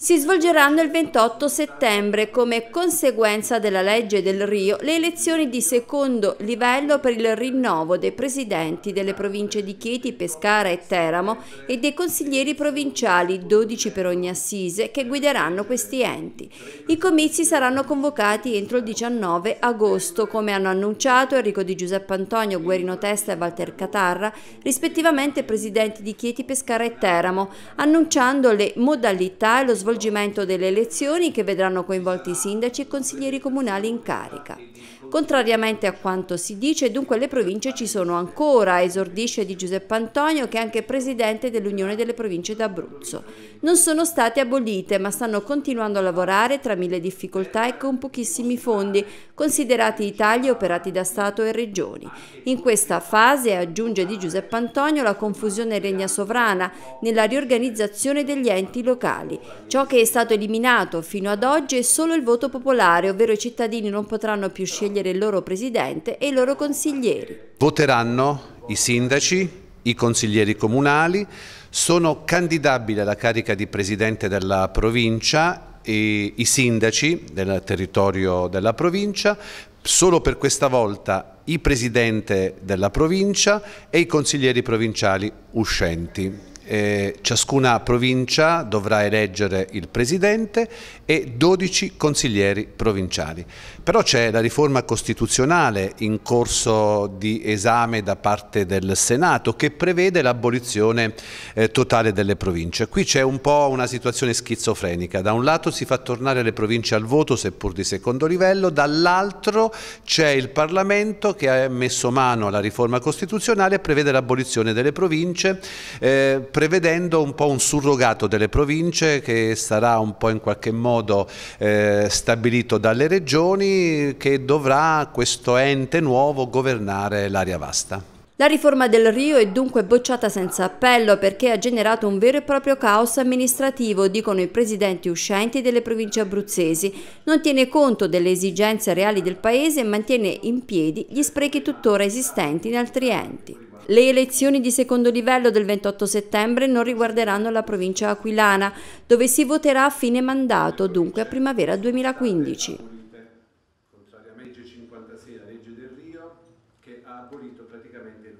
Si svolgeranno il 28 settembre, come conseguenza della legge del Rio, le elezioni di secondo livello per il rinnovo dei presidenti delle province di Chieti, Pescara e Teramo e dei consiglieri provinciali, 12 per ogni assise, che guideranno questi enti. I comizi saranno convocati entro il 19 agosto, come hanno annunciato Enrico Di Giuseppe Antonio, Guerino Testa e Walter Catarra, rispettivamente presidenti di Chieti, Pescara e Teramo, annunciando le modalità e lo svolgimento svolgimento delle elezioni che vedranno coinvolti i sindaci e consiglieri comunali in carica. Contrariamente a quanto si dice, dunque le province ci sono ancora, esordisce di Giuseppe Antonio che è anche presidente dell'Unione delle Province d'Abruzzo. Non sono state abolite ma stanno continuando a lavorare tra mille difficoltà e con pochissimi fondi, considerati i tagli operati da Stato e Regioni. In questa fase, aggiunge di Giuseppe Antonio, la confusione regna sovrana nella riorganizzazione degli enti locali. Ciò che è stato eliminato fino ad oggi è solo il voto popolare, ovvero i cittadini non potranno più scegliere scegliere il loro presidente e i loro consiglieri. Voteranno i sindaci, i consiglieri comunali, sono candidabili alla carica di presidente della provincia e i sindaci del territorio della provincia, solo per questa volta i presidente della provincia e i consiglieri provinciali uscenti eh, ciascuna provincia dovrà eleggere il presidente e 12 consiglieri provinciali. Però c'è la riforma costituzionale in corso di esame da parte del Senato che prevede l'abolizione eh, totale delle province. Qui c'è un po' una situazione schizofrenica. Da un lato si fa tornare le province al voto, seppur di secondo livello, dall'altro c'è il Parlamento che ha messo mano alla riforma costituzionale e prevede l'abolizione delle province. Eh, prevedendo un po' un surrogato delle province che sarà un po' in qualche modo eh, stabilito dalle regioni che dovrà questo ente nuovo governare l'area vasta. La riforma del Rio è dunque bocciata senza appello perché ha generato un vero e proprio caos amministrativo, dicono i presidenti uscenti delle province abruzzesi. Non tiene conto delle esigenze reali del paese e mantiene in piedi gli sprechi tuttora esistenti in altri enti. Le elezioni di secondo livello del 28 settembre non riguarderanno la provincia aquilana, dove si voterà a fine mandato, dunque a primavera 2015. Contrariamente 56 la legge del Rio, che ha abolito praticamente il